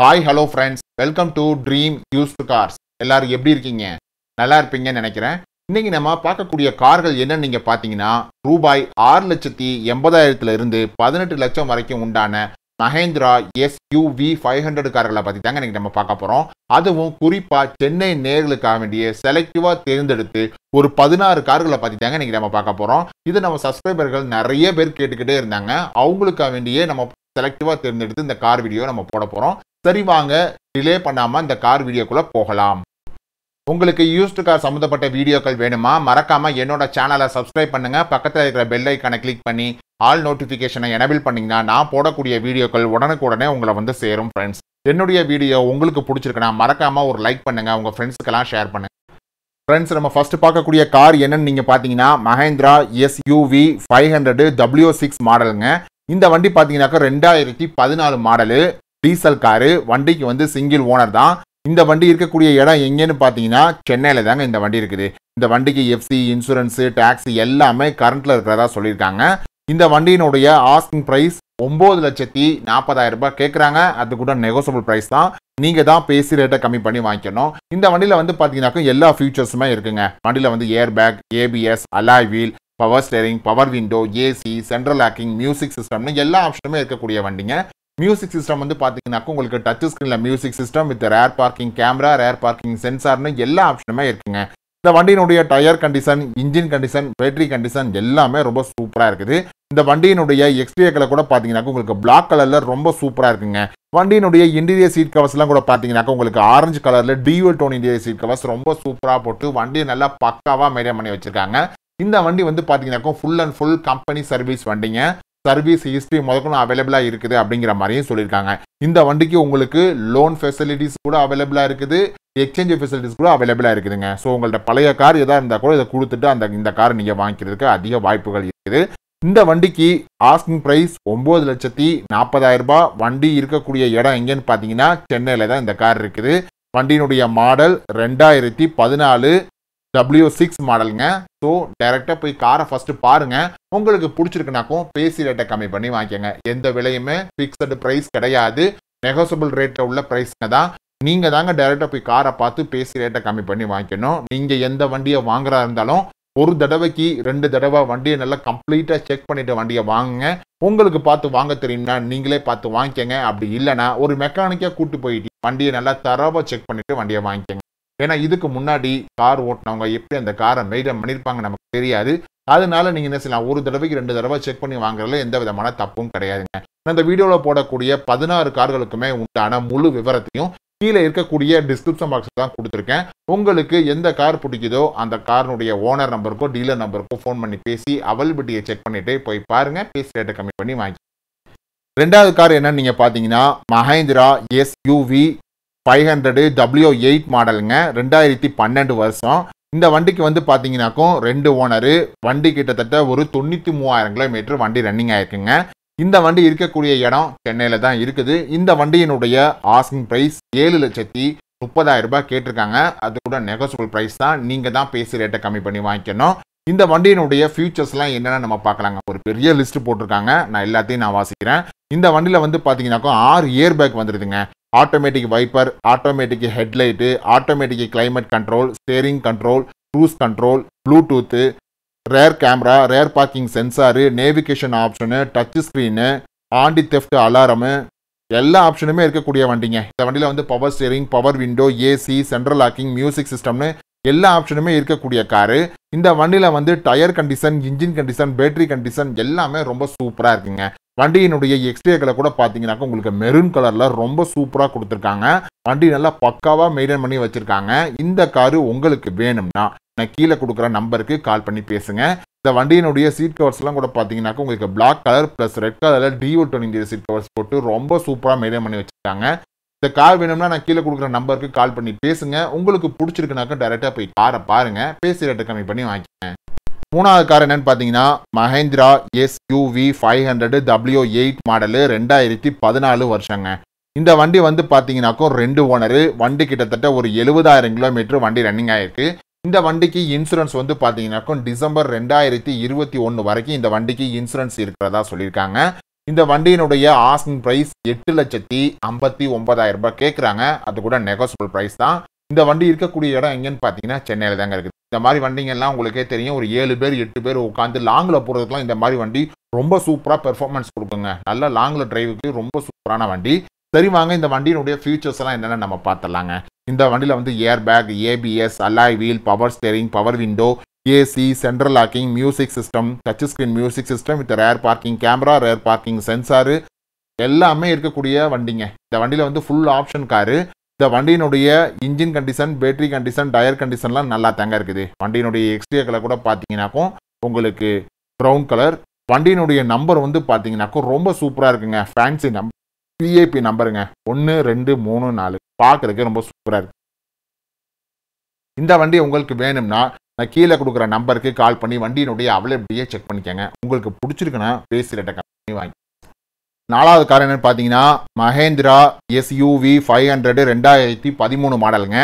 hi hello friends welcome to dream used cars எல்லாரும் எப்படி இருக்கீங்க நல்லா இருப்பீங்கன்னு நினைக்கிறேன் இன்றைக்கி நம்ம பார்க்கக்கூடிய கார்கள் என்னன்னு நீங்கள் பார்த்தீங்கன்னா ரூபாய் ஆறு லட்சத்தி எண்பதாயிரத்துல இருந்து பதினெட்டு லட்சம் வரைக்கும் உண்டான மஹேந்திரா எஸ்யூவி ஃபைவ் ஹண்ட்ரட் கார்களை பற்றி தாங்க இன்றைக்கி நம்ம பார்க்க போகிறோம் அதுவும் குறிப்பாக சென்னை நேர்களுக்காக வேண்டிய செலக்டிவாக தேர்ந்தெடுத்து ஒரு பதினாறு கார்களை பற்றி தாங்க நீங்கள் நம்ம பார்க்க போகிறோம் இது நம்ம சப்ஸ்கிரைபர்கள் நிறைய பேர் கேட்டுக்கிட்டே இருந்தாங்க அவங்களுக்காக வேண்டியே நம்ம செலக்டிவாக தேர்ந்தெடுத்து இந்த கார் வீடியோ நம்ம போட போகிறோம் சரி வாங்க டிலே பண்ணாமல் இந்த கார் வீடியோக்குள்ளே போகலாம் உங்களுக்கு யூஸ்டு கார் சம்மந்தப்பட்ட வீடியோக்கள் வேணுமா மறக்காமல் என்னோட சேனலை சப்ஸ்கிரைப் பண்ணுங்கள் பக்கத்தில் இருக்கிற பெல் ஐக்கானை கிளிக் பண்ணி ஆல் நோட்டிஃபிகேஷனை எனபிள் பண்ணிங்கன்னா நான் போடக்கூடிய வீடியோக்கள் உடனுக்குடனே உங்களை வந்து சேரும் ஃப்ரெண்ட்ஸ் என்னுடைய வீடியோ உங்களுக்கு பிடிச்சிருக்குன்னா மறக்காமல் ஒரு லைக் பண்ணுங்கள் உங்கள் ஃப்ரெண்ட்ஸுக்கெல்லாம் ஷேர் பண்ணுங்கள் ஃப்ரெண்ட்ஸ் நம்ம ஃபஸ்ட்டு பார்க்கக்கூடிய கார் என்னன்னு நீங்கள் பார்த்தீங்கன்னா Mahindra SUV five hundred W six மாடலுங்க இந்த வண்டி பார்த்தீங்கன்னாக்கா ரெண்டாயிரத்தி பதினாலு மாடலு டீசல் காரு வண்டிக்கு வந்து சிங்கிள் ஓனர் தான் இந்த வண்டி இருக்கக்கூடிய இடம் எங்கேன்னு பார்த்தீங்கன்னா சென்னையில் தாங்க இந்த வண்டி இருக்குது இந்த வண்டிக்கு எஃப்சி இன்சூரன்ஸு டேக்ஸி எல்லாமே கரண்ட்டில் இருக்கிறதா சொல்லியிருக்காங்க இந்த வண்டியினுடைய ஆஸ்கிங் ப்ரைஸ் ஒம்பது லட்சத்தி நாற்பதாயிரம் ரூபாய் கேட்குறாங்க அது கூட நெகோசபிள் ப்ரைஸ் தான் நீங்கள் தான் பேசி ரேட்டை கம்மி பண்ணி வாங்கிக்கணும் இந்த வண்டியில் வந்து பார்த்தீங்கன்னாக்கா எல்லா ஃபியூச்சர்ஸுமே இருக்குங்க வண்டியில் வந்து air bag ABS alloy wheel power steering power window AC central locking music சிஸ்டம்னு எல்லா ஆப்ஷனுமே இருக்கக்கூடிய வண்டிங்க மியூசிக் சிஸ்டம் வந்து பார்த்தீங்கன்னாக்கா உங்களுக்கு டச் ஸ்க்ரீனில் music system with rear parking camera rear parking சென்சார்னு எல்லா ஆப்ஷனுமே இருக்குங்க இந்த வண்டியினுடைய tyre condition engine condition battery condition எல்லாமே ரொம்ப சூப்பராக இருக்குது இந்த வண்டியினுடைய எக்ஸ்டீரியர்களை கூட பார்த்தீங்கன்னாக்கா உங்களுக்கு பிளாக் கலரில் ரொம்ப சூப்பராக இருக்குங்க வண்டியினுடைய இன்டீரியர் சீட் கவர்ஸ்லாம் கூட பார்த்தீங்கன்னாக்கா உங்களுக்கு ஆரஞ்சு கலரில் dual tone interior seat covers ரொம்ப சூப்பராக போட்டு வண்டியை நல்லா பக்காவாக மெயின்டைன் பண்ணி வச்சுருக்காங்க இந்த வண்டி வந்து பார்த்தீங்கன்னாக்கும் full and full company service வண்டிங்க சர்வீஸ் ஹிஸ்ட்ரி முதல்ல அவைலபிளாக இருக்குது அப்படிங்கிற மாதிரியும் சொல்லியிருக்காங்க இந்த வண்டிக்கு உங்களுக்கு லோன் ஃபெசிலிட்டிஸ் கூட அவைலபிளாக இருக்குது எக்ஸ்சேஞ்ச் ஃபெசிலிட்டிஸ் கூட அவைலபிளாக இருக்குதுங்க ஸோ உங்கள்கிட்ட பழைய கார் எதாக இருந்தால் கூட இதை கொடுத்துட்டு அந்த இந்த கார் நீங்கள் வாங்கிக்கிறதுக்கு அதிக வாய்ப்புகள் இருக்குது இந்த வண்டிக்கு ஆஸ்கிங் ப்ரைஸ் ஒம்பது லட்சத்தி நாற்பதாயிரம் ரூபாய் வண்டி இருக்கக்கூடிய இடம் எங்கேன்னு பார்த்தீங்கன்னா சென்னையில் தான் இந்த கார் இருக்குது வண்டியினுடைய மாடல் ரெண்டாயிரத்தி பதினாலு டபிள்யூ சிக்ஸ் மாடலுங்க ஸோ டைரெக்டாக போய் காரை ஃபஸ்ட்டு பாருங்கள் உங்களுக்கு பிடிச்சிருக்குனாக்கும் பேசி ரேட்டை கம்மி பண்ணி வாங்கிக்கங்க எந்த விலையுமே ஃபிக்ஸடு ப்ரைஸ் கிடையாது நெகோசபிள் ரேட்டில் உள்ள ப்ரைஸுங்க தான் நீங்கள் தாங்க டைரெக்டாக போய் காரை பார்த்து பேசி ரேட்டை கம்மி பண்ணி வாங்கிக்கணும் நீங்கள் எந்த வண்டியை வாங்குறா இருந்தாலும் ஒரு தடவைக்கு ரெண்டு தடவை வண்டியை நல்லா கம்ப்ளீட்டாக செக் பண்ணிவிட்டு வண்டியை வாங்குங்க உங்களுக்கு பார்த்து வாங்க தெரியும்னா நீங்களே பார்த்து வாங்கிக்கங்க அப்படி இல்லைனா ஒரு மெக்கானிக்காக கூப்பிட்டு போயிட்டு வண்டியை நல்லா தரவாக செக் பண்ணிவிட்டு வண்டியை வாங்கிக்கங்க ஏன்னா இதுக்கு முன்னாடி கார் ஓட்டினவங்க எப்படி அந்த காரை மெயின்டைன் பண்ணியிருப்பாங்க நமக்கு தெரியாது அதனால நீங்கள் என்ன செய்யலாம் ஒரு தடவைக்கு ரெண்டு தடவை செக் பண்ணி வாங்குறதுல எந்த விதமான தப்பும் கிடையாதுங்க அந்த வீடியோவில் போடக்கூடிய பதினாறு கார்களுக்குமே உண்டான முழு விவரத்தையும் கீழே இருக்கக்கூடிய டிஸ்கிரிப்ஷன் பாக்ஸில் தான் கொடுத்துருக்கேன் உங்களுக்கு எந்த கார் பிடிக்குதோ அந்த காரினுடைய ஓனர் நம்பருக்கோ டீலர் நம்பருக்கோ ஃபோன் பண்ணி பேசி அவைலபிலிட்டியை செக் பண்ணிவிட்டு போய் பாருங்கள் பேசி ரேட்டை கம்மி பண்ணி வாங்கி ரெண்டாவது கார் என்னன்னு நீங்கள் பார்த்தீங்கன்னா Mahindra SUV five hundred W eight மாடலுங்க ரெண்டாயிரத்தி பன்னெண்டு வருஷம் இந்த வண்டிக்கு வந்து பார்த்தீங்கனாக்கும் ரெண்டு ஓனரு வண்டி கிட்டத்தட்ட ஒரு தொண்ணூற்றி மூவாயிரம் கிலோமீட்டர் வண்டி ரன்னிங் ஆயிருக்குங்க இந்த வண்டி இருக்கக்கூடிய இடம் சென்னையில் தான் இருக்குது இந்த வண்டியினுடைய ஆஸ்கிங் ப்ரைஸ் ஏழு லட்சத்தி முப்பதாயிரம் ரூபாய் கேட்டிருக்காங்க அது கூட நெகோசியபிள் ப்ரைஸ் தான் நீங்கள் தான் பேசி ரேட்டை கம்மி பண்ணி வாங்கிக்கணும் இந்த வண்டியினுடைய ஃபியூச்சர்ஸ்லாம் என்னென்ன நம்ம பார்க்கலாங்க ஒரு பெரிய லிஸ்ட் போட்டிருக்காங்க நான் எல்லாத்தையும் நான் வாசிக்கிறேன் இந்த வண்டியில் வந்து பார்த்தீங்கன்னாக்கா ஆறு இயர் பேக் வந்துடுதுங்க automatic wiper automatic headlight automatic climate control steering control cruise control bluetooth rear camera rear parking sensor navigation option touch screen anti theft alarm எல்லா ஆப்ஷனுமே இருக்கக்கூடிய வண்டிங்க இந்த வண்டியில் வந்து power steering power window AC central locking music சிஸ்டம்னு எல்லா ஆப்ஷனுமே இருக்கக்கூடிய காரு இந்த வண்டியில் வந்து tyre condition engine condition battery condition எல்லாமே ரொம்ப சூப்பராக இருக்குங்க வண்டியினுடைய எக்ஸ்ட்ரேகளை கூட பார்த்தீங்கன்னாக்கா உங்களுக்கு மெரூன் கலரில் ரொம்ப சூப்பராக கொடுத்துருக்காங்க வண்டி நல்லா பக்காவாக மெயின்டைன் பண்ணி வச்சுருக்காங்க இந்த காரு உங்களுக்கு வேணும்னா நான் கீழே கொடுக்குற நம்பருக்கு கால் பண்ணி பேசுங்க இந்த வண்டியினுடைய சீட் கவர்ஸ்லாம் கூட பார்த்தீங்கன்னாக்க உங்களுக்கு பிளாக் கலர் ப்ளஸ் ரெட் கலரில் டிஓ டுவெண்ட்டி சீட் கவர்ஸ் போட்டு ரொம்ப சூப்பராக மெயின்டைன் பண்ணி வச்சுருக்காங்க இந்த கார் வேணும்னா நான் கீழே கொடுக்குற நம்பருக்கு கால் பண்ணி பேசுங்க உங்களுக்கு பிடிச்சிருக்குனாக்கா டேரெக்டாக போய் காரை பாருங்கள் பேசி ரேட்டை கம்மி பண்ணி வாங்கிக்கேன் மூணாவது கார் என்னன்னு பார்த்தீங்கன்னா Mahindra S UV five hundred W eight model ரெண்டாயிரத்தி பதினாலு வருஷங்க இந்த வண்டி வந்து பார்த்தீங்கன்னாக்கும் ரெண்டு ஓனரு வண்டி கிட்டத்தட்ட ஒரு எழுபதாயிரம் கிலோமீட்டர் வண்டி ரன்னிங் ஆயிருக்கு இந்த வண்டிக்கு இன்சூரன்ஸ் வந்து பார்த்தீங்கன்னாக்கும் டிசம்பர் ரெண்டாயிரத்தி இருபத்தி ஒன்று வரைக்கும் இந்த வண்டிக்கு இன்சூரன்ஸ் இருக்கிறதா சொல்லியிருக்காங்க இந்த வண்டியினுடைய ஆஸ்கிங் ப்ரைஸ் எட்டு லட்சத்தி ஐம்பத்தி ஒன்பதாயிரம் ரூபாய் கேட்குறாங்க அது கூட நெகோசியபிள் ப்ரைஸ் தான் இந்த வண்டி இருக்கக்கூடிய இடம் எங்கேன்னு பார்த்தீங்கன்னா சென்னையில் தாங்க இருக்குது இந்த மாதிரி வண்டிங்கெல்லாம் உங்களுக்கே தெரியும் ஒரு ஏழு பேர் எட்டு பேர் உட்காந்து லாங்கில் போகிறதுக்குலாம் இந்த மாதிரி வண்டி ரொம்ப சூப்பராக பெர்ஃபார்மன்ஸ் கொடுக்குங்க நல்ல லாங்கில் டிரைவுக்கு ரொம்ப சூப்பரான வண்டி சரி வாங்க இந்த வண்டியினுடைய ஃபியூச்சர்ஸ் எல்லாம் என்னென்ன நம்ம பார்த்துடலாங்க இந்த வண்டியில் வந்து air bag ABS alloy wheel power steering power window AC central locking music system touch screen music system with rear parking camera rear parking sensor எல்லாமே இருக்கக்கூடிய வண்டிங்க இந்த வண்டியில் வந்து ஃபுல் ஆப்ஷன் காரு இந்த வண்டியினுடைய engine condition battery condition tyre கண்டிஷன்லாம் நல்லா தங்க இருக்குது வண்டியினுடைய கலர் கூட பார்த்தீங்கன்னாக்கும் உங்களுக்கு ப்ரௌன் கலர் வண்டியினுடைய நம்பர் வந்து பார்த்தீங்கன்னாக்கும் ரொம்ப சூப்பராக இருக்குங்க ஃபேன்சி நம்பர் பிஐபி நம்பருங்க ஒன்று ரெண்டு மூணு நாலு பார்க்குறதுக்கு ரொம்ப சூப்பராக இருக்குது இந்த வண்டி உங்களுக்கு வேணும்னா நான் கீழே கொடுக்குற நம்பருக்கு கால் பண்ணி வண்டியினுடைய அவைலபிலிட்டியை செக் பண்ணிக்கோங்க உங்களுக்கு பிடிச்சிருக்குன்னா பேசி ரெட்டை கம்மி வாங்கி நாலாவது கார் என்னன்னு பார்த்தீங்கன்னா மஹேந்திரா எஸ்யூவி ஃபைவ் ஹண்ட்ரடு ரெண்டாயிரத்தி பதிமூணு மாடலுங்க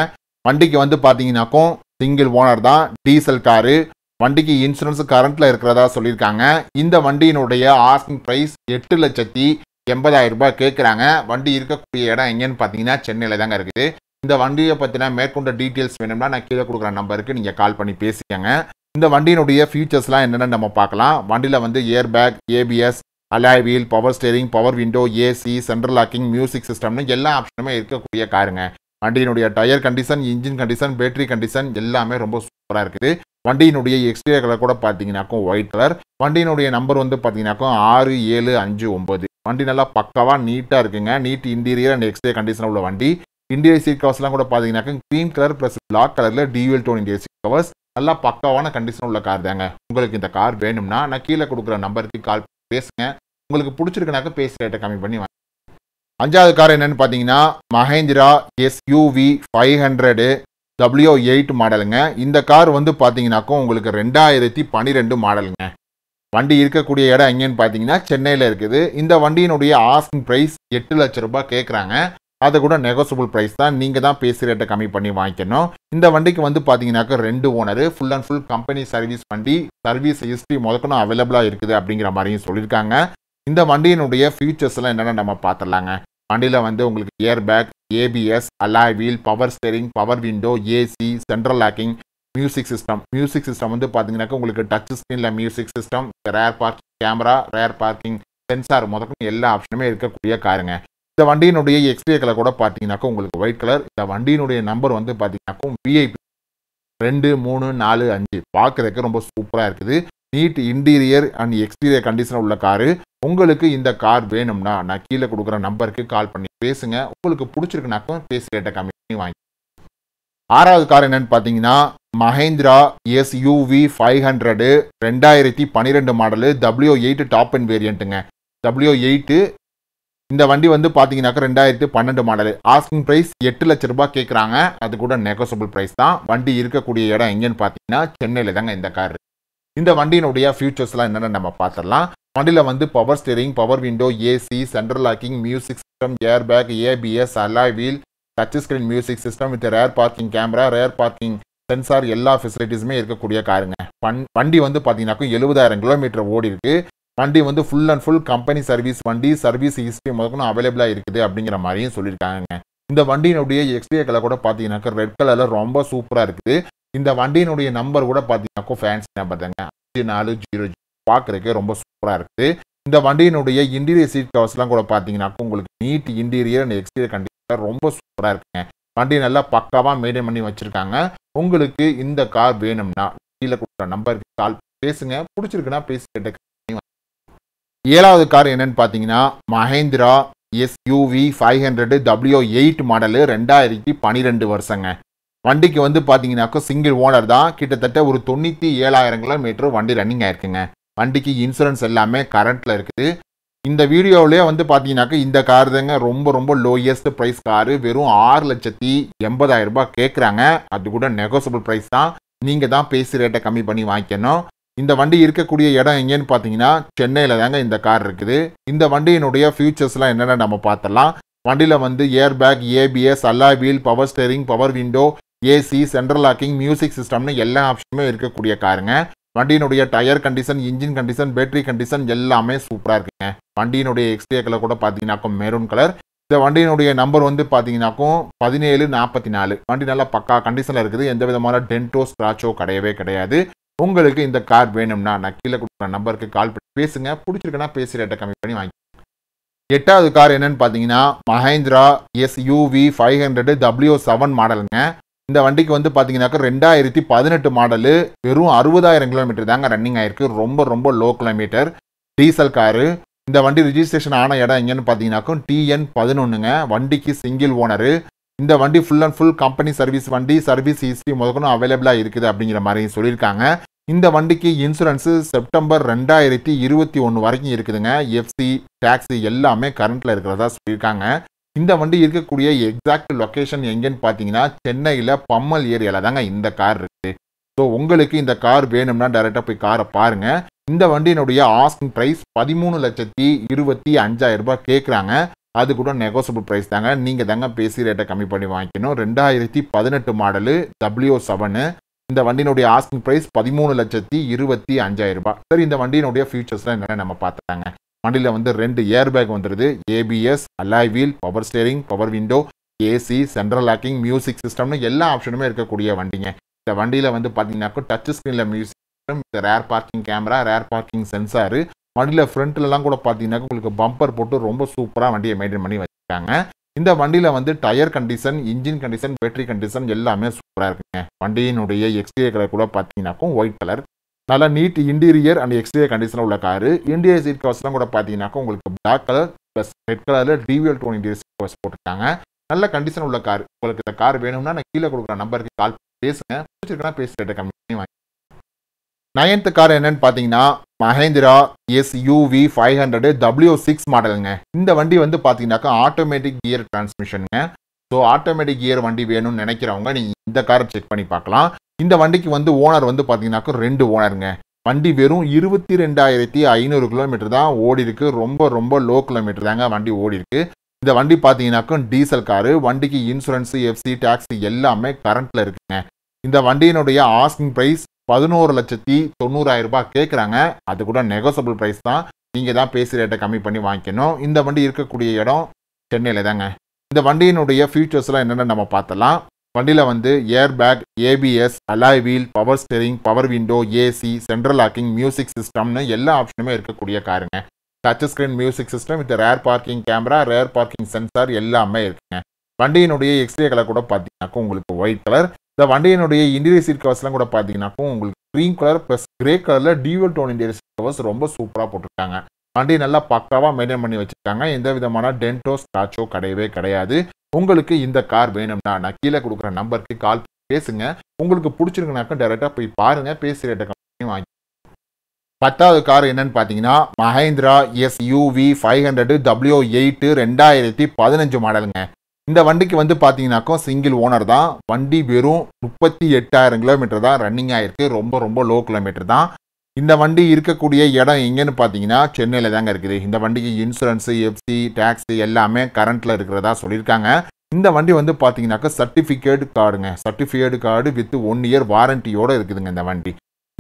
வண்டிக்கு வந்து பார்த்தீங்கன்னாக்கும் சிங்கிள் ஓனர் தான் டீசல் காரு வண்டிக்கு இன்சூரன்ஸ் கரண்ட்டில் இருக்கிறதா சொல்லியிருக்காங்க இந்த வண்டியினுடைய ஆஸ்கிங் ப்ரைஸ் எட்டு லட்சத்தி எண்பதாயிரம் ரூபாய் கேட்குறாங்க வண்டி இருக்கக்கூடிய இடம் எங்கேன்னு பார்த்தீங்கன்னா சென்னையில் தாங்க இருக்குது இந்த வண்டியை பற்றின மேற்கொண்ட டீட்டெயில்ஸ் வேணும்னா நான் கீழே கொடுக்குற நம்பருக்கு நீங்கள் கால் பண்ணி பேசிக்கங்க இந்த வண்டியினுடைய ஃபியூச்சர்ஸ்லாம் என்னென்னு நம்ம பார்க்கலாம் வண்டியில் வந்து air bag ABS alloy wheel power steering power window AC central locking music சிஸ்டம்னு எல்லா ஆப்ஷனுமே இருக்கக்கூடிய காருங்க வண்டியினுடைய tyre condition engine condition battery condition எல்லாமே ரொம்ப சூப்பராக இருக்குது வண்டியினுடைய எக்ஸ்டீரியர் கலர் கூட பார்த்தீங்கன்னாக்கும் ஒயிட் கலர் வண்டியினுடைய நம்பர் வந்து பார்த்தீங்கன்னாக்கும் ஆறு ஏழு அஞ்சு ஒம்பது வண்டி நல்லா பக்காவாக நீட்டாக இருக்குங்க neat interior and exterior condition உள்ள வண்டி இன்டீரியர் சீட் கவர்ஸ்லாம் கூட பார்த்தீங்கன்னாக்கும் க்ரீம் கலர் ப்ளஸ் பிளாக் கலரில் dual tone interior seat covers நல்லா பக்காவான கண்டிஷன் உள்ள கார் தாங்க உங்களுக்கு இந்த கார் வேணும்னா நான் கீழே கொடுக்குற நம்பருக்கு கால் பேசுங்க உங்களுக்கு பிடிச்சிருக்குனாக்க பேசி ரேட்டை கம்மி பண்ணி வாங்க அஞ்சாவது கார் என்னென்னு பார்த்தீங்கன்னா Mahindra SUV five hundred W eight மாடலுங்க இந்த கார் வந்து பார்த்தீங்கன்னாக்கும் உங்களுக்கு ரெண்டாயிரத்தி பன்னிரெண்டு மாடலுங்க வண்டி இருக்கக்கூடிய இடம் எங்கேன்னு பார்த்தீங்கன்னா சென்னையில் இருக்குது இந்த வண்டியினுடைய ஆஸ்கிங் ப்ரைஸ் எட்டு லட்ச ரூபாய் கேட்குறாங்க அது கூட நெகோசியபிள் ப்ரைஸ் தான் நீங்கள் தான் பேசி ரேட்டை கம்மி பண்ணி வாங்கிக்கணும் இந்த வண்டிக்கு வந்து பார்த்தீங்கனாக்கா ரெண்டு owner full and full company service வண்டி சர்வீஸ் ஹிஸ்ட்ரி முதக்கணும் அவைலபிளாக இருக்குது அப்படிங்கிற மாதிரியும் சொல்லியிருக்காங்க இந்த வண்டியினுடைய ஃபியூச்சர்ஸ்லாம் என்னென்ன நம்ம பார்த்துடலாங்க வண்டியில் வந்து உங்களுக்கு air bag ABS alloy wheel power steering power window AC central locking music system music system வந்து பார்த்தீங்கன்னாக்கா உங்களுக்கு டச் ஸ்க்ரீனில் music system rear parking camera rear parking sensor முதற்கும் எல்லா ஆப்ஷனுமே இருக்கக்கூடிய காருங்க இந்த வண்டியினுடைய எக்ஸ்ட்ரீ கலர் கூட பார்த்தீங்கனாக்கா உங்களுக்கு ஒயிட் கலர் இந்த வண்டியினுடைய நம்பர் வந்து பார்த்தீங்கன்னாக்கும் விஐபி ரெண்டு மூணு நாலு அஞ்சு பார்க்குறதுக்கு ரொம்ப சூப்பராக இருக்குது neat interior and exterior condition உள்ள காரு உங்களுக்கு இந்த கார் வேணும்னா நான் கீழே கொடுக்குற நம்பருக்கு கால் பண்ணி பேசுங்க உங்களுக்கு பிடிச்சிருக்குனாக்கும் பேசி ரேட்டை கம்மி பண்ணி வாங்கி ஆறாவது கார் என்னன்னு பார்த்தீங்கன்னா Mahindra S UV five hundred ரெண்டாயிரத்தி பன்னிரெண்டு model W eight top and வேரியண்ட்டுங்க டபிள்யூ எயிட்டு இந்த வண்டி வந்து பார்த்தீங்கன்னாக்கா ரெண்டாயிரத்தி பன்னெண்டு மாடல் ஆஸ்கிங் பிரைஸ் எட்டு லட்ச ரூபாய் கேட்குறாங்க அது கூட நெகோசபிள் பிரைஸ் தான் வண்டி இருக்கக்கூடிய இடம் எங்கேன்னு பார்த்தீங்கன்னா சென்னையில் தாங்க இந்த கார் இந்த வண்டியினுடைய ஃபியூச்சர்ஸ்லாம் என்னென்னு நம்ம பார்த்துடலாம் வண்டியில் வந்து power steering power window AC central locking music system air bag ABS alloy wheel touch screen music system with rear parking camera rear parking sensor எல்லா ஃபெசிலிட்டிஸுமே இருக்கக்கூடிய காருங்க வண்டி வந்து பார்த்தீங்கன்னாக்கா எழுபதாயிரம் கிலோமீட்டர் ஓடி இருக்கு வண்டி வந்து full and full company service வண்டி சர்வீஸ் ஹிஸ்ட்ரி முதக்கணும் அவைலபிளாக இருக்குது அப்படிங்கிற மாதிரியும் சொல்லியிருக்காங்க இந்த வண்டியினுடைய எக்ஸ்டீரியர் கலர் கூட பார்த்தீங்கன்னாக்கா ரெட் கலரில் ரொம்ப சூப்பராக இருக்குது இந்த வண்டியினுடைய நம்பர் கூட பார்த்தீங்கன்னாக்கோ ஃபேன்ஸ் என்ன தாங்க அஞ்சு நாலு ஜீரோ ஜீரோ பார்க்குறதுக்கு ரொம்ப சூப்பராக இருக்குது இந்த வண்டியினுடைய இன்டீரியர் சீட் கவர்ஸ்லாம் கூட பார்த்தீங்கன்னாக்கா உங்களுக்கு நீட் இன்டீரியர் அண்ட் எக்ஸ்டீரியர் கண்டிப்பாக ரொம்ப சூப்பராக இருக்குங்க வண்டி நல்லா பக்காவாக மெயின்டைன் பண்ணி வச்சுருக்காங்க உங்களுக்கு இந்த கார் வேணும்னா கீழே கொடுக்குற நம்பருக்கு கால் பேசுங்க பிடிச்சிருக்குன்னா பேசி கேட்ட ஏழாவது கார் என்னன்னு பார்த்தீங்கன்னா Mahindra SUV five hundred W eight model ரெண்டாயிரத்தி பன்னிரெண்டு வருஷங்க வண்டிக்கு வந்து பார்த்தீங்கன்னாக்கா சிங்கிள் ஓனர் தான் கிட்டத்தட்ட ஒரு தொண்ணூற்றி ஏழாயிரம் கிலோமீட்டர் வண்டி ரன்னிங் ஆயிருக்குங்க வண்டிக்கு இன்சூரன்ஸ் எல்லாமே கரண்ட்டில் இருக்குது இந்த வீடியோவிலே வந்து பார்த்தீங்கன்னாக்கா இந்த கார் தாங்க ரொம்ப ரொம்ப லோயஸ்ட் ப்ரைஸ் காரு வெறும் ஆறு லட்சத்தி எண்பதாயிரம் ரூபாய் கேட்குறாங்க அது கூட நெகோசபிள் ப்ரைஸ் தான் நீங்கள் தான் பேசி ரேட்டை கம்மி பண்ணி வாங்கிக்கணும் இந்த வண்டி இருக்கக்கூடிய இடம் எங்கேன்னு பார்த்தீங்கன்னா சென்னையில் தாங்க இந்த கார் இருக்குது இந்த வண்டியினுடைய ஃபியூச்சர்ஸ்லாம் என்னென்ன நம்ம பார்த்தலாம் வண்டியில் வந்து air bag ABS alloy wheel power steering power window AC central locking music சிஸ்டம்னு எல்லா ஆப்ஷனுமே இருக்கக்கூடிய காருங்க வண்டியினுடைய tyre condition engine condition battery condition எல்லாமே சூப்பராக இருக்குங்க வண்டியினுடைய கலர் கூட பார்த்தீங்கன்னாக்கும் மெரூன் கலர் இந்த வண்டியினுடைய நம்பர் வந்து பார்த்தீங்கன்னாக்கும் பதினேழு நாற்பத்தி நாலு வண்டி நல்லா பக்கா கண்டிஷனில் இருக்குது எந்த விதமான டென்டோ ஸ்க்ராச்சோ கிடையவே கிடையாது உங்களுக்கு இந்த கார் வேணும்னா நான் கீழே கொடுக்குற நம்பருக்கு கால் பண்ணி பேசுங்க பிடிச்சிருக்குன்னா பேசி ரேட்டை கம்மி பண்ணி வாங்கி எட்டாவது கார் என்னன்னு பார்த்தீங்கன்னா Mahindra S UV five hundred W seven மாடலுங்க இந்த வண்டிக்கு வந்து பார்த்தீங்கன்னாக்கா ரெண்டாயிரத்தி பதினெட்டு மாடலு வெறும் அறுபதாயிரம் கிலோமீட்டர் தாங்க ரன்னிங் ஆயிருக்கு ரொம்ப ரொம்ப லோ கிலோமீட்டர் டீசல் காரு இந்த வண்டி ரிஜிஸ்ட்ரேஷன் ஆன இடம் எங்கன்னு பார்த்தீங்கன்னாக்கும் டிஎன் பதினொன்றுங்க வண்டிக்கு சிங்கிள் ஓனரு இந்த வண்டி full and full company service வண்டி சர்வீஸ் ஹிஸ்ட்ரி முதக்கணும் அவைலபிளாக இருக்குது அப்படிங்கிற மாதிரி சொல்லியிருக்காங்க இந்த வண்டிக்கு இன்சூரன்ஸு செப்டம்பர் ரெண்டாயிரத்தி இருபத்தி ஒன்று வரைக்கும் இருக்குதுங்க எஃப்சி டேக்ஸி எல்லாமே கரண்ட்டில் இருக்கிறதா சொல்லியிருக்காங்க இந்த வண்டி இருக்கக்கூடிய எக்ஸாக்ட் லொக்கேஷன் எங்கேன்னு பார்த்தீங்கன்னா சென்னையில் பம்மல் ஏரியாவில் தாங்க இந்த கார் இருக்குது ஸோ உங்களுக்கு இந்த கார் வேணும்னா டைரெக்டாக போய் காரை பாருங்கள் இந்த வண்டியினுடைய ஆஸ்கிங் ப்ரைஸ் பதிமூணு லட்சத்தி இருபத்தி அஞ்சாயிரம் ரூபாய் கேட்குறாங்க அது கூட நெகோசபிள் ப்ரைஸ் தாங்க நீங்கள் தாங்க பேசி ரேட்டை கம்மி பண்ணி வாங்கிக்கணும் ரெண்டாயிரத்தி பதினெட்டு மாடலு டபிள்யூ செவனு இந்த வண்டியினுடைய ஆஸ்கிங் ப்ரைஸ் பதிமூணு லட்சத்தி இருபத்தி அஞ்சாயிரம் ரூபாய் சரி இந்த வண்டியினுடைய ஃபியூச்சர்ஸ்லாம் என்னென்ன நம்ம பார்த்துட்டாங்க வண்டியில் வந்து ரெண்டு ஏர் பேக் வந்துடுது ABS alloy wheel power steering power window AC central locking music சிஸ்டம்னு எல்லா ஆப்ஷனுமே இருக்கக்கூடிய வண்டிங்க இந்த வண்டியில் வந்து பார்த்தீங்கன்னாக்கா டச் ஸ்க்ரீனில் மியூசிக் சிஸ்டம் இந்த rear parking camera rear parking sensor வண்டியில் ஃப்ரண்ட்லலாம் கூட பார்த்தீங்கன்னாக்க உங்களுக்கு பம்பர் போட்டு ரொம்ப சூப்பராக வண்டியை மெயின்டைன் பண்ணி வச்சுருக்காங்க இந்த வண்டியில் வந்து tyre condition engine condition battery condition எல்லாமே சூப்பராக இருக்குங்க வண்டியினுடைய எக்ஸ்டீரியர் கலர் கூட பார்த்தீங்கன்னாக்கும் ஒயிட் கலர் நல்லா neat interior and exterior condition உள்ள காரு இன்டீரியர் சீட் கவர்ஸ்லாம் கூட பார்த்தீங்கன்னாக்கும் உங்களுக்கு பிளாக் கலர் ப்ளஸ் ரெட் கலரில் dual tone interior seat covers போட்டிருக்காங்க நல்ல கண்டிஷன் உள்ள கார் உங்களுக்கு இந்த கார் வேணும்னா நான் கீழே கொடுக்குற நம்பருக்கு கால் பேசுங்க பேசுகிறேன் பேசி கம்மி பண்ணி நைன்த்து கார் என்னன்னு பார்த்தீங்கன்னா Mahindra S UV five hundred W six மாடலுங்க இந்த வண்டி வந்து பார்த்தீங்கன்னாக்கா ஆட்டோமேட்டிக் கியர் டிரான்ஸ்மிஷனுங்க ஸோ ஆட்டோமேட்டிக் கியர் வண்டி வேணும்னு நினைக்கிறவங்க நீங்கள் இந்த காரை செக் பண்ணி பார்க்கலாம் இந்த வண்டிக்கு வந்து ஓனர் வந்து பார்த்தீங்கன்னாக்கா ரெண்டு ஓனருங்க வண்டி வெறும் இருபத்தி ரெண்டாயிரத்தி ஐநூறு கிலோமீட்டர் தான் ஓடி இருக்கு ரொம்ப ரொம்ப லோ கிலோமீட்டர் தாங்க வண்டி ஓடி இருக்கு இந்த வண்டி பார்த்தீங்கன்னாக்கா டீசல் காரு வண்டிக்கு இன்சூரன்ஸ் எஃப்சி டேக்ஸ் எல்லாமே கரண்ட்டில் இருக்குங்க இந்த வண்டியினுடைய ஆஸ்கிங் ப்ரைஸ் பதினோரு லட்சத்தி தொண்ணூறாயிரம் ரூபாய் கேட்குறாங்க அது கூட நெகோசபிள் ப்ரைஸ் தான் நீங்கள் தான் பேசி ரேட்டை கம்மி பண்ணி வாங்கிக்கணும் இந்த வண்டி இருக்கக்கூடிய இடம் சென்னையில் தாங்க இந்த வண்டியினுடைய ஃபியூச்சர்ஸ்லாம் என்னென்ன நம்ம பார்த்தலாம் வண்டியில் வந்து air bag ABS alloy wheel power steering power window AC central locking music சிஸ்டம்னு எல்லா ஆப்ஷனுமே இருக்கக்கூடிய காருங்க touch screen music system with rear parking camera rear parking sensor எல்லாமே இருக்குங்க வண்டியினுடைய எக்ஸ்ட்ரே கலர் கூட பார்த்தீங்கன்னாக்கா உங்களுக்கு ஒயிட் கலர் இந்த வண்டியினுடைய இன்டீரியர் சீட் கவர்ஸ்லாம் கூட பார்த்தீங்கன்னாக்கும் உங்களுக்கு க்ரீன் கலர் ப்ளஸ் கிரே கலரில் dual tone interior seat covers ரொம்ப சூப்பராக போட்டிருக்காங்க வண்டியை நல்லா பக்காவாக மெயின்டைன் பண்ணி வச்சுருக்காங்க எந்த விதமான டென்டோ ஸ்க்ராச்சோ கிடையவே கிடையாது உங்களுக்கு இந்த கார் வேணும்னா நான் கீழே கொடுக்குற நம்பருக்கு கால் பேசுங்க உங்களுக்கு பிடிச்சிருக்குனாக்கா டேரெக்டாக போய் பாருங்கள் பேசி கம்பெனி கம்பெனியும் வாங்கி பத்தாவது கார் என்னன்னு பார்த்தீங்கன்னா Mahindra S UV five hundred W eight ரெண்டாயிரத்தி பதினஞ்சு மாடலுங்க இந்த வண்டிக்கு வந்து பார்த்தீங்கன்னாக்கோ சிங்கிள் ஓனர் தான் வண்டி வெறும் முப்பத்தி எட்டாயிரம் கிலோமீட்டர் தான் ரன்னிங் ஆகிருக்கு ரொம்ப ரொம்ப லோ கிலோமீட்டர் தான் இந்த வண்டி இருக்கக்கூடிய இடம் எங்கேன்னு பார்த்தீங்கன்னா சென்னையில் தாங்க இருக்குது இந்த வண்டிக்கு இன்சூரன்ஸு எஃப்சி டேக்ஸு எல்லாமே கரண்ட்டில் இருக்கிறதா சொல்லியிருக்காங்க இந்த வண்டி வந்து பார்த்தீங்கன்னாக்கா சர்டிஃபிகேட் கார்டுங்க certificate card with one year வாரண்டியோடு இருக்குதுங்க இந்த வண்டி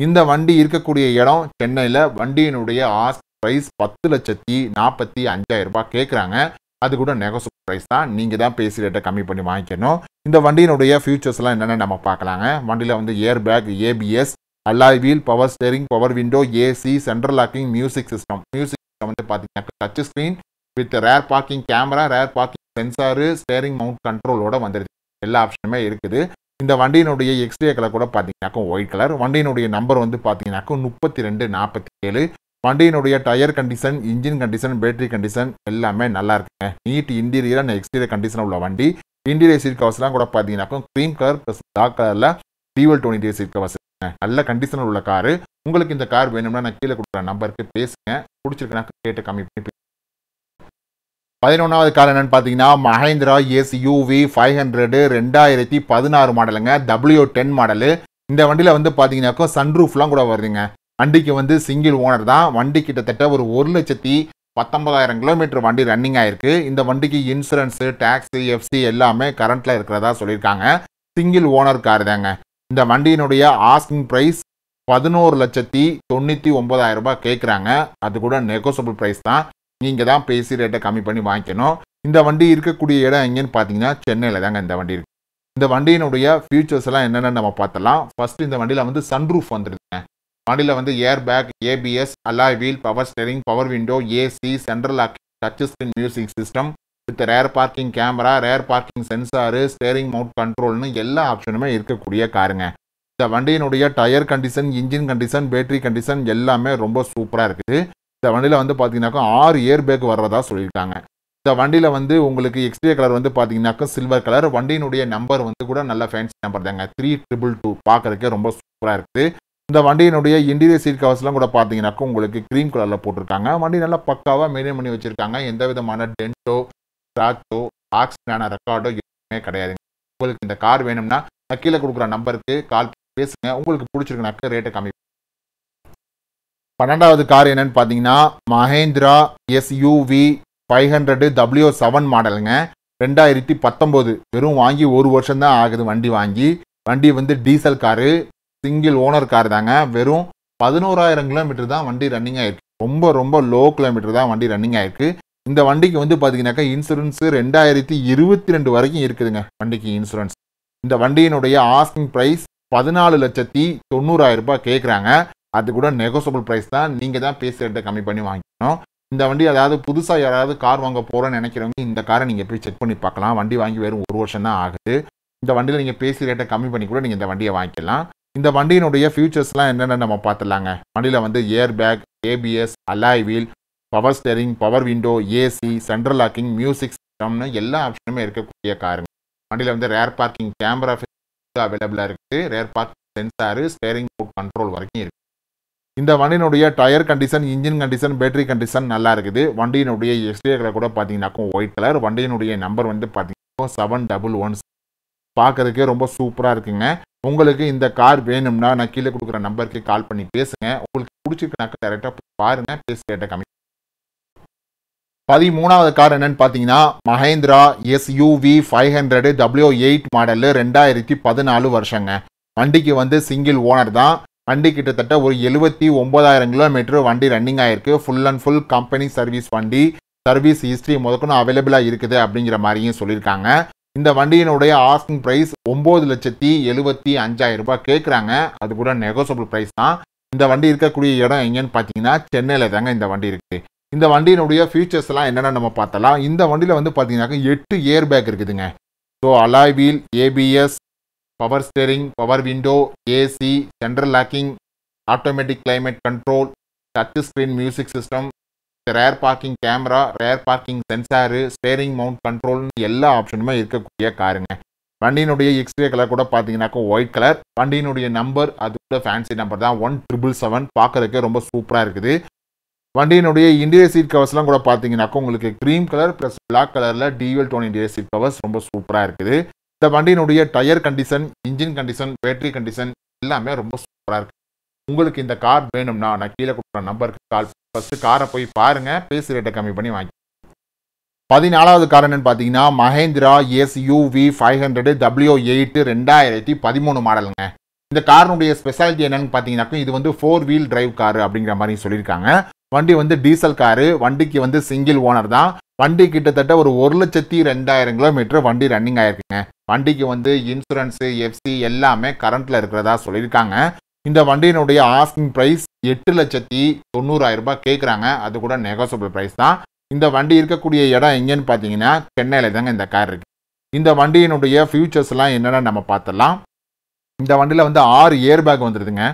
இந்த வண்டி இருக்கக்கூடிய இடம் சென்னையில் வண்டியினுடைய ஆஸ் ப்ரைஸ் பத்து லட்சத்தி நாற்பத்தி அஞ்சாயிரம் ரூபாய் கேட்குறாங்க அது கூட நெகோசியபிள் ப்ரைஸ் தான் நீங்கள் தான் பேசி ரேட்டை கம்மி பண்ணி வாங்கிக்கணும் இந்த வண்டியினுடைய ஃபியூச்சர்ஸ்லாம் என்னென்ன நம்ம பார்க்கலாங்க வண்டியில் வந்து air bag ABS alloy wheel power steering power window AC central locking music system music system வந்து பார்த்தீங்கன்னா touch screen with rear parking camera rear parking sensor steering mount கண்ட்ரோலோட வந்துருது எல்லா ஆப்ஷனுமே இருக்குது இந்த வண்டியினுடைய எக்ஸ்ட்ரே கலர் கூட பார்த்தீங்கன்னாக்கும் ஒயிட் கலர் வண்டியினுடைய நம்பர் வந்து பார்த்தீங்கன்னாக்கும் முப்பத்தி ரெண்டு நாற்பத்தி ஏழு வண்டியினுடைய tyre condition engine condition battery condition எல்லாமே நல்லா இருக்குங்க neat interior and exterior condition உள்ள வண்டி இன்டீரியர் சீட் கவர்ஸ்லாம் கூட பார்த்தீங்கன்னாக்கும் க்ரீம் கலர் ப்ளஸ் டார்க் கலரில் டிவல் டுவெண்ட்டி சீட் கவர்ஸ் நல்ல கண்டிஷனில் உள்ள காரு உங்களுக்கு இந்த கார் வேணும்னா நான் கீழே கொடுக்குற நம்பருக்கு பேசுங்க பிடிச்சிருக்கேன் கேட்டு கம்மி பண்ணி பதினொன்றாவது கார் என்னன்னு பார்த்தீங்கன்னா Mahindra S UV five hundred ரெண்டாயிரத்தி பதினாறு மாடலுங்க டபிள்யூ டென் மாடலு இந்த வண்டியில் வந்து பார்த்தீங்கன்னாக்கோ சன்ரூஃப்லாம் கூட வருதுங்க வண்டிக்கு வந்து சிங்கிள் ஓனர் தான் வண்டி கிட்டத்தட்ட ஒரு ஒரு லட்சத்தி பத்தொன்பதாயிரம் கிலோமீட்டர் வண்டி ரன்னிங் ஆயிருக்கு இந்த வண்டிக்கு இன்சூரன்ஸு டேக்ஸு எஃப்சி எல்லாமே கரண்ட்டில் இருக்கிறதா சொல்லியிருக்காங்க சிங்கிள் ஓனர் கார் தாங்க இந்த வண்டியினுடைய ஆஸ்கிங் ப்ரைஸ் பதினோரு லட்சத்தி தொண்ணூற்றி ஒன்பதாயிரம் ரூபாய் கேட்குறாங்க அது கூட நெகோசபிள் ப்ரைஸ் தான் நீங்கள் தான் பேசி ரேட்டை கம்மி பண்ணி வாங்கிக்கணும் இந்த வண்டி இருக்கக்கூடிய இடம் எங்கேன்னு பார்த்தீங்கன்னா சென்னையில் தாங்க இந்த வண்டி இருக்குது இந்த வண்டியினுடைய ஃபியூச்சர்ஸ் எல்லாம் என்னென்னு நம்ம பார்த்தலாம் ஃபர்ஸ்ட் இந்த வண்டியில் வந்து சன்ரூஃப் வந்துருதுங்க மாடியில் வந்து air bag ABS alloy wheel power steering power window AC central ஆக்கி touch screen music system with rear parking camera rear parking sensor steering mount கண்ட்ரோல்னு எல்லா ஆப்ஷனுமே இருக்கக்கூடிய காருங்க இந்த வண்டியினுடைய tyre condition engine condition battery condition எல்லாமே ரொம்ப சூப்பராக இருக்குது இந்த வண்டியில் வந்து பார்த்தீங்கன்னாக்கா ஆறு ஏர் பேக் வர்றதா சொல்லியிருக்காங்க இந்த வண்டியில் வந்து உங்களுக்கு எக்ஸ்டீரியர் கலர் வந்து பார்த்தீங்கன்னாக்கா சில்வர் கலர் வண்டியினுடைய நம்பர் வந்து கூட நல்ல ஃபேன்சி நம்பர் தாங்க த்ரீ ட்ரிபிள் டூ பார்க்குறதுக்கே ரொம்ப சூப்பராக இருக்குது இந்த வண்டியினுடைய இன்டீரியர் சீட் கவர்ஸ்லாம் கூட பார்த்தீங்கன்னாக்கா உங்களுக்கு க்ரீம் கலரில் போட்டிருக்காங்க வண்டி நல்லா பக்காவாக மெயின்டைன் பண்ணி வச்சுருக்காங்க எந்த விதமான டென்ட்டோ ஸ்க்ராச்சோ ஆக்சிடான ரெக்கார்டோ எதுவுமே கிடையாதுங்க உங்களுக்கு இந்த கார் வேணும்னா கீழே கொடுக்குற நம்பருக்கு கால் பேசுங்க உங்களுக்கு பிடிச்சிருக்குனாக்க ரேட்டை கம்மி பன்னெண்டாவது கார் என்னன்னு பார்த்தீங்கன்னா Mahindra SUV five hundred W seven மாடலுங்க ரெண்டாயிரத்தி பத்தொம்போது வெறும் வாங்கி ஒரு வருஷம்தான் ஆகுது வண்டி வாங்கி வண்டி வந்து diesel car single owner car தாங்க வெறும் பதினோராயிரம் கிலோமீட்டர் தான் வண்டி ரன்னிங் ஆயிருக்கு ரொம்ப ரொம்ப லோ கிலோமீட்டர் தான் வண்டி ரன்னிங் ஆயிருக்கு இந்த வண்டிக்கு வந்து பார்த்தீங்கன்னாக்கா இன்சூரன்ஸ் ரெண்டாயிரத்தி இருபத்தி ரெண்டு வரைக்கும் இருக்குதுங்க வண்டிக்கு இன்சூரன்ஸ் இந்த வண்டியினுடைய ஆஸ்கிங் ப்ரைஸ் பதினாலு லட்சத்தி தொண்ணூறாயிரம் ரூபாய் கேட்குறாங்க அது கூட நெகோசபிள் ப்ரைஸ் தான் நீங்கள் தான் பேசி ரேட்டை கம்மி பண்ணி வாங்கிக்கணும் இந்த வண்டி அதாவது புதுசாக யாராவது கார் வாங்க போகிறோன்னு நினைக்கிறவங்க இந்த காரை நீங்கள் போய் செக் பண்ணி பார்க்கலாம் வண்டி வாங்கி வெறும் ஒரு வருஷம் தான் ஆகுது இந்த வண்டியில் நீங்கள் பேசி ரேட்டை கம்மி பண்ணி கூட நீங்கள் இந்த வண்டியை வாங்கிக்கலாம் இந்த வண்டியினுடைய ஃபியூச்சர்ஸ்லாம் என்னென்ன நம்ம பார்த்துலாங்க வண்டியில் வந்து air bag ABS alloy wheel power steering power window AC central locking music சிஸ்டம்னு எல்லா ஆப்ஷனுமே இருக்கக்கூடிய காருங்க வண்டியில் வந்து ரேர் பார்க்கிங் கேமரா அவைலபிளாக இருக்குது ரேர் பார்க்கிங் சென்சாரு ஸ்டேரிங் போட் கண்ட்ரோல் வரைக்கும் இருக்குது இந்த வண்டியினுடைய tyre condition engine condition battery condition நல்லா இருக்குது வண்டியினுடைய எக்ஸ்டீரியரில் கூட பார்த்தீங்கன்னாக்கும் ஒயிட் கலர் வண்டியினுடைய நம்பர் வந்து பார்த்தீங்கன்னா செவன் டபுள் ஒன் பார்க்குறதுக்கே ரொம்ப சூப்பராக இருக்குங்க உங்களுக்கு இந்த கார் வேணும்னா நான் கீழே கொடுக்குற நம்பருக்கு கால் பண்ணி பேசுங்க உங்களுக்கு பிடிச்சிருக்கனாக்க டேரெக்டாக பாருங்கள் பேச கேட்ட கம்மி பதிமூணாவது கார் என்னன்னு பார்த்தீங்கன்னா Mahindra SUV five hundred W eight model ரெண்டாயிரத்தி பதினாலு வருஷங்க வண்டிக்கு வந்து சிங்கிள் ஓனர் தான் வண்டி கிட்டத்தட்ட ஒரு எழுபத்தி ஒம்பதாயிரம் கிலோமீட்டர் வண்டி ரன்னிங் ஆயிருக்கு full and full company service வண்டி சர்வீஸ் ஹிஸ்ட்ரி முதக்கணும் அவைலபிளாக இருக்குது அப்படிங்கிற மாதிரியும் சொல்லியிருக்காங்க இந்த வண்டியினுடைய ஆஸ்கிங் ப்ரைஸ் ஒம்பது லட்சத்தி எழுபத்தி அஞ்சாயிரம் ரூபாய் கேட்குறாங்க அது கூட நெகோசியபிள் ப்ரைஸ் தான் இந்த வண்டி இருக்கக்கூடிய இடம் எங்கேன்னு பார்த்தீங்கன்னா சென்னையில் தாங்க இந்த வண்டி இருக்குது இந்த வண்டியினுடைய ஃபீச்சர்ஸ்லாம் என்னென்ன நம்ம பார்த்தலாம் இந்த வண்டியில் வந்து பார்த்தீங்கன்னாக்கா எட்டு ஏர் பேக் இருக்குதுங்க so alloy wheel ABS power steering power window AC central locking automatic climate control touch screen music system rear parking camera rear parking sensor steering mount கண்ட்ரோல்னு எல்லா ஆப்ஷனுமே இருக்கக்கூடிய காருங்க வண்டியினுடைய எக்ஸ்ரே கலர் கூட பார்த்தீங்கன்னாக்கா ஒயிட் கலர் வண்டியினுடைய number அது கூட ஃபேன்சி நம்பர் தான் ஒன் ட்ரிபிள் செவன் பார்க்குறதுக்கு ரொம்ப சூப்பராக இருக்குது வண்டியினுடைய இன்டீரியர் சீட் கவர்ஸ்லாம் கூட பார்த்தீங்கன்னாக்கா உங்களுக்கு க்ரீம் கலர் ப்ளஸ் பிளாக் கலரில் dual tone interior seat covers ரொம்ப சூப்பராக இருக்குது இந்த வண்டியினுடைய tyre condition engine condition battery condition எல்லாமே ரொம்ப சூப்பராக இருக்குது உங்களுக்கு இந்த கார் வேணும்னா நான் கீழே கொடுக்குற நம்பருக்கு கால் ஃபஸ்ட்டு காரை போய் பாருங்கள் பேசி ரேட்டை கம்மி பண்ணி வாங்கி பதினாலாவது கார் என்னன்னு பார்த்தீங்கன்னா Mahindra S five hundred W eight ரெண்டாயிரத்தி பதிமூணு மாடலுங்க இந்த காரினுடைய ஸ்பெஷாலிட்டி என்னன்னு பார்த்தீங்கன்னாக்கும் இது வந்து ஃபோர் வீல் டிரைவ் காரு அப்படிங்கிற மாதிரி சொல்லியிருக்காங்க வண்டி வந்து டீசல் காரு வண்டிக்கு வந்து சிங்கிள் ஓனர் தான் வண்டி கிட்டத்தட்ட ஒரு ஒரு லட்சத்தி ரெண்டாயிரம் கிலோமீட்டர் வண்டி ரன்னிங் ஆயிருக்குங்க வண்டிக்கு வந்து இன்சூரன்ஸு எஃப்சி எல்லாமே கரண்ட்டில் இருக்கிறதா சொல்லியிருக்காங்க இந்த வண்டியினுடைய ஆஸ்கிங் ப்ரைஸ் எட்டு லட்சத்தி தொண்ணூறாயிரம் ரூபாய் கேட்குறாங்க அது கூட நெகோசபிள் ப்ரைஸ் தான் இந்த வண்டி இருக்கக்கூடிய இடம் எங்கேன்னு பார்த்தீங்கன்னா சென்னையில் தாங்க இந்த கார் இருக்குது இந்த வண்டியினுடைய ஃபியூச்சர்ஸ்லாம் என்னென்ன நம்ம பார்த்துடலாம் இந்த வண்டியில் வந்து ஆறு ஏர் பேக் வந்துடுதுங்க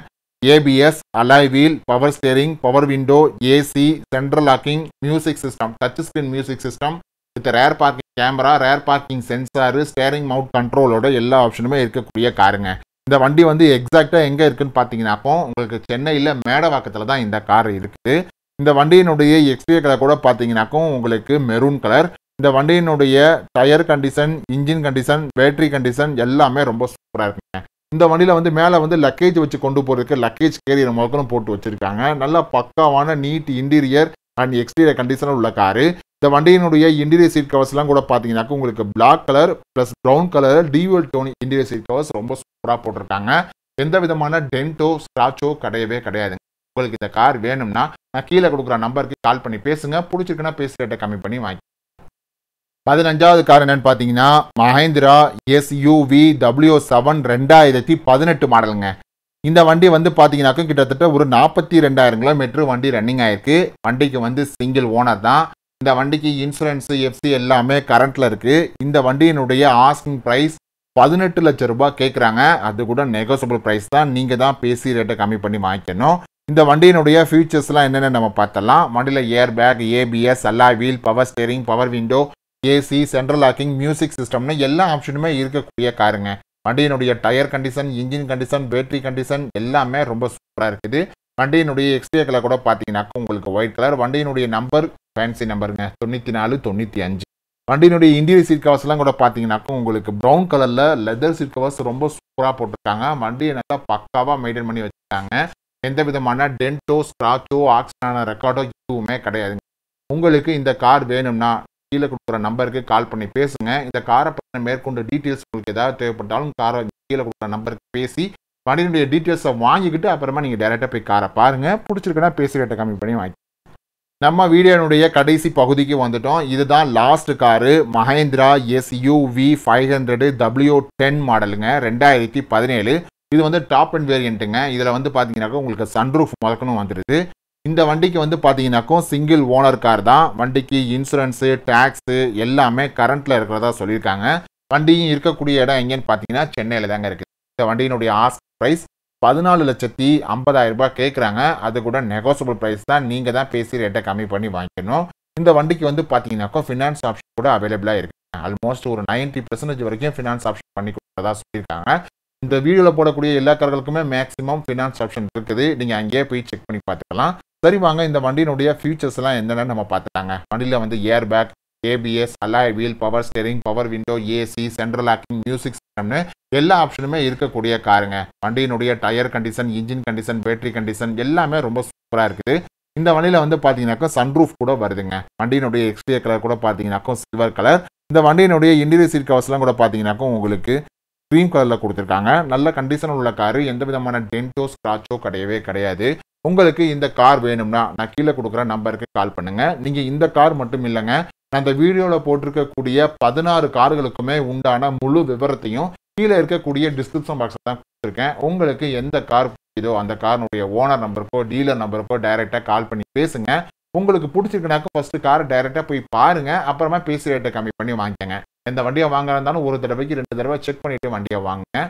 ABS alloy wheel power steering power window AC central locking music system touch screen music system with rear parking camera rear parking sensor steering mount கண்ட்ரோலோட எல்லா ஆப்ஷனுமே இருக்கக்கூடிய காருங்க இந்த வண்டி வந்து எக்ஸாக்டாக எங்கே இருக்குன்னு பார்த்தீங்கன்னா அப்போ உங்களுக்கு சென்னையில் மேடவாக்கத்தில் தான் இந்த கார் இருக்குது இந்த வண்டியினுடைய எக்ஸ்பீரியர் கலர் கூட பார்த்தீங்கன்னாக்கும் உங்களுக்கு மெரூன் கலர் இந்த வண்டியினுடைய tyre condition engine condition battery condition எல்லாமே ரொம்ப சூப்பராக இருக்குங்க இந்த வண்டியில் வந்து மேலே வந்து லக்கேஜ் வச்சு கொண்டு போகிறதுக்கு லக்கேஜ் கேரியர் மொக்கலும் போட்டு வச்சுருக்காங்க நல்லா பக்காவான நீட் இன்டீரியர் அண்ட் எக்ஸ்டீரியர் கண்டிஷனில் உள்ள காரு இந்த வண்டியினுடைய இன்டீரியர் சீட் கவர்ஸ்லாம் கூட பார்த்தீங்கன்னாக்க உங்களுக்கு black colour plus brown colour dual tone interior seat covers ரொம்ப சூப்பராக போட்டிருக்காங்க எந்த விதமான டென்ட்டோ ஸ்க்ராச்சோ கிடையவே கிடையாது உங்களுக்கு இந்த கார் வேணும்னா நான் கீழே கொடுக்குற நம்பருக்கு கால் பண்ணி பேசுங்க பிடிச்சிருக்குன்னா பேசி ரேட்டை கம்மி பண்ணி வாங்கி பதினஞ்சாவது கார் என்னன்னு பார்த்தீங்கன்னா மஹேந்திரா எஸ்யூவி டபிள்யூ செவன் ரெண்டாயிரத்தி பதினெட்டு மாடலுங்க இந்த வண்டி வந்து பார்த்தீங்கன்னாக்கும் கிட்டத்தட்ட ஒரு நாற்பத்தி ரெண்டாயிரம் கிலோமீட்டர் வண்டி ரன்னிங் ஆயிருக்கு வண்டிக்கு வந்து சிங்கிள் ஓனர் தான் இந்த வண்டிக்கு இன்சூரன்ஸு எஃப்சி எல்லாமே கரண்ட்டில் இருக்குது இந்த வண்டியினுடைய ஆஸ்கிங் ப்ரைஸ் பதினெட்டு லட்ச ரூபாய் கேட்குறாங்க அது கூட நெகோசபிள் ப்ரைஸ் தான் நீங்கள் தான் பேசி ரேட்டை கம்மி பண்ணி வாங்கிக்கணும் இந்த வண்டியினுடைய ஃபியூச்சர்ஸ்லாம் என்னென்ன நம்ம பார்த்தலாம் வண்டியில் air bag ABS alloy wheel power steering power window AC central locking music சிஸ்டம்னு எல்லா ஆப்ஷனுமே இருக்கக்கூடிய காருங்க வண்டியினுடைய tyre condition engine condition battery condition எல்லாமே ரொம்ப சூப்பராக இருக்குது வண்டியினுடைய கலர் கூட பார்த்தீங்கன்னாக்கா உங்களுக்கு ஒயிட் கலர் வண்டியினுடைய நம்பர் ஃபேன்சி நம்பருங்க தொண்ணூற்றி நாலு தொண்ணூற்றி அஞ்சு வண்டியினுடைய இன்டீரியர் சீட் கவர்ஸ்லாம் கூட பார்த்தீங்கன்னாக்கா உங்களுக்கு ப்ரௌன் கலரில் லெதர் சீட் கவர்ஸ் ரொம்ப சூப்பராக போட்டிருக்காங்க வண்டியை நல்லா பக்காவாக மெயின்டைன் பண்ணி வச்சுருக்காங்க எந்த விதமான டென்ட்டோ ஸ்க்ராச்சோ ஆக்சிடனான ரெக்கார்டோ எதுவுமே கிடையாதுங்க உங்களுக்கு இந்த கார் வேணும்னா கீழே கொடுக்குற நம்பருக்கு கால் பண்ணி பேசுங்க இந்த காரை பற்றின மேற்கொண்டு டீட்டெயில்ஸ் உங்களுக்கு ஏதாவது தேவைப்பட்டாலும் காரை கீழே கொடுக்குற நம்பருக்கு பேசி வண்டியினுடைய டீட்டெயில்ஸை வாங்கிக்கிட்டு அப்புறமா நீங்கள் டேரெக்டாக போய் காரை பாருங்கள் பிடிச்சிருக்குன்னா பேசுகிட்ட கம்மி பண்ணி வாங்கி நம்ம வீடியோனுடைய கடைசி பகுதிக்கு வந்துட்டோம் இதுதான் last car Mahindra SUV five hundred W ten மாடலுங்க ரெண்டாயிரத்தி பதினேழு இது வந்து டாப் அண்ட் வேரியண்ட்டுங்க இதில் வந்து பார்த்தீங்கன்னாக்கா உங்களுக்கு சன்ரூஃப் முதக்கணும் வந்துடுது இந்த வண்டிக்கு வந்து பார்த்தீங்கன்னாக்கும் சிங்கிள் ஓனர் கார் தான் வண்டிக்கு இன்சூரன்ஸு டேக்ஸு எல்லாமே கரண்ட்டில் இருக்கிறதா சொல்லியிருக்காங்க வண்டியும் இருக்கக்கூடிய இடம் எங்கேன்னு பார்த்தீங்கன்னா சென்னையில் தாங்க இருக்குது இந்த வண்டியினுடைய ஆஸ்க் ப்ரைஸ் பதினாலு லட்சத்தி ஐம்பதாயிரம் ரூபாய் கேட்குறாங்க அது கூட நெகோசியபிள் ப்ரைஸ் தான் நீங்கள் தான் பேசி ரேட்டை கம்மி பண்ணி வாங்கிக்கணும் இந்த வண்டிக்கு வந்து பார்த்தீங்கன்னாக்கோ ஃபினான்ஸ் ஆப்ஷன் கூட அவைலபிளாக இருக்குது ஆல்மோஸ்ட் ஒரு நைன்ட்டி பர்சன்டேஜ் வரைக்கும் ஃபினான்ஸ் ஆப்ஷன் பண்ணி கொடுத்ததா சொல்லியிருக்காங்க இந்த வீடியோவில் போடக்கூடிய எல்லா கார்களுக்குமே மேக்ஸிமம் ஃபினான்ஸ் ஆப்ஷன் இருக்குது நீங்கள் அங்கேயே போய் செக் பண்ணி பார்த்துக்கலாம் சரி வாங்க இந்த வண்டியினுடைய ஃபியூச்சர்ஸ்லாம் என்னென்னு நம்ம பார்த்துட்டாங்க வண்டியில் வந்து air bag ABS alloy wheel power steering power window AC central locking music சிஸ்டம்னு எல்லா ஆப்ஷனுமே இருக்கக்கூடிய காருங்க வண்டியினுடைய tyre condition engine condition battery condition எல்லாமே ரொம்ப சூப்பராக இருக்குது இந்த வண்டியில் வந்து பார்த்தீங்கன்னாக்கா சன்ரூஃப் கூட வருதுங்க வண்டியினுடைய எக்ஸ்டீரியர் கலர் கூட பார்த்தீங்கன்னாக்கா சில்வர் கலர் இந்த வண்டியினுடைய இன்டீரியர் சீட் கவர்ஸ்லாம் கூட பார்த்தீங்கன்னாக்கும் உங்களுக்கு க்ரீம் கலரில் கொடுத்துருக்காங்க நல்ல கண்டிஷன் உள்ள காரு எந்த விதமான டென்டோ ஸ்க்ராச்சோ கிடையவே கிடையாது உங்களுக்கு இந்த கார் வேணும்னா நான் கீழே கொடுக்குற நம்பருக்கு கால் பண்ணுங்கள் நீங்கள் இந்த கார் மட்டும் இல்லைங்க அந்த வீடியோவில் போட்டிருக்கக்கூடிய பதினாறு கார்களுக்குமே உண்டான முழு விவரத்தையும் கீழே இருக்கக்கூடிய டிஸ்கிரிப்ஷன் பாக்ஸ் தான் கொடுத்துருக்கேன் உங்களுக்கு எந்த கார் பிடிக்குதோ அந்த காரினுடைய ஓனர் நம்பருக்கோ டீலர் நம்பருக்கோ டைரெக்டாக கால் பண்ணி பேசுங்க உங்களுக்கு பிடிச்சிருக்குனாக்கா ஃபஸ்ட்டு காரை டைரெக்டாக போய் பாருங்கள் அப்புறமா பேசி ரேட்டை கம்மி பண்ணி வாங்கிக்கங்க எந்த வண்டியை வாங்குறதாலும் ஒரு தடவைக்கு ரெண்டு தடவை செக் பண்ணிவிட்டு வண்டியை வாங்குங்க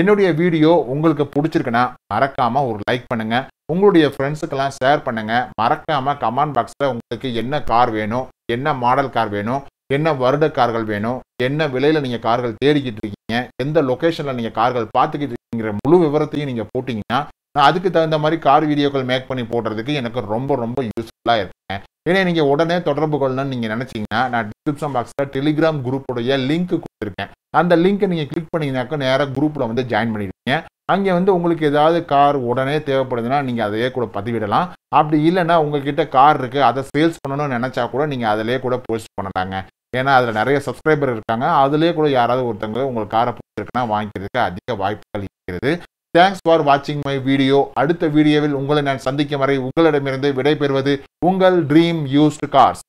என்னுடைய வீடியோ உங்களுக்கு பிடிச்சிருக்குன்னா மறக்காமல் ஒரு லைக் பண்ணுங்கள் உங்களுடைய ஃப்ரெண்ட்ஸுக்கெல்லாம் ஷேர் பண்ணுங்கள் மறக்காமல் கமெண்ட் பாக்ஸில் உங்களுக்கு என்ன கார் வேணும் என்ன மாடல் கார் வேணும் என்ன வருட கார்கள் வேணும் என்ன விலையில் நீங்கள் கார்கள் தேடிக்கிட்டு இருக்கீங்க எந்த லொக்கேஷனில் நீங்கள் கார்கள் பார்த்துக்கிட்டு இருக்கீங்கிற முழு விவரத்தையும் நீங்கள் போட்டிங்கன்னா நான் அதுக்கு தகுந்த மாதிரி கார் வீடியோக்கள் மேக் பண்ணி போடுறதுக்கு எனக்கு ரொம்ப ரொம்ப யூஸ்ஃபுல்லாக இருக்கேன் இதே நீங்கள் உடனே தொடர்பு கொள்ளணும்னு நீங்கள் நினச்சிங்கன்னா நான் டிஸ்கிரிப்ஷன் பாக்ஸில் டெலிகிராம் குரூப்புடைய லிங்க் கொடுத்துருக்கேன் அந்த லிங்க்கை நீங்கள் கிளிக் பண்ணிங்கனாக்கா நேராக குரூப்பில் வந்து ஜாயின் பண்ணிடுவீங்க அங்கே வந்து உங்களுக்கு ஏதாவது கார் உடனே தேவைப்படுதுன்னா நீங்கள் அதையே கூட பதிவிடலாம் அப்படி இல்லைன்னா உங்ககிட்ட கார் இருக்குது அதை சேல்ஸ் பண்ணணும்னு நினச்சா கூட நீங்கள் அதிலே கூட போஸ்ட் பண்ணலாங்க ஏன்னா அதில் நிறைய சப்ஸ்கிரைபர் இருக்காங்க அதிலே கூட யாராவது ஒருத்தங்க உங்கள் காரை பிடிச்சிருக்குன்னா வாங்கிக்கிறதுக்கு அதிக வாய்ப்புகள் இருக்கிறது தேங்க்ஸ் ஃபார் வாட்சிங் மை வீடியோ அடுத்த வீடியோவில் உங்களை நான் சந்திக்கும் வரை உங்களிடமிருந்து விடைபெறுவது உங்கள் ட்ரீம் யூஸ்டு கார்ஸ்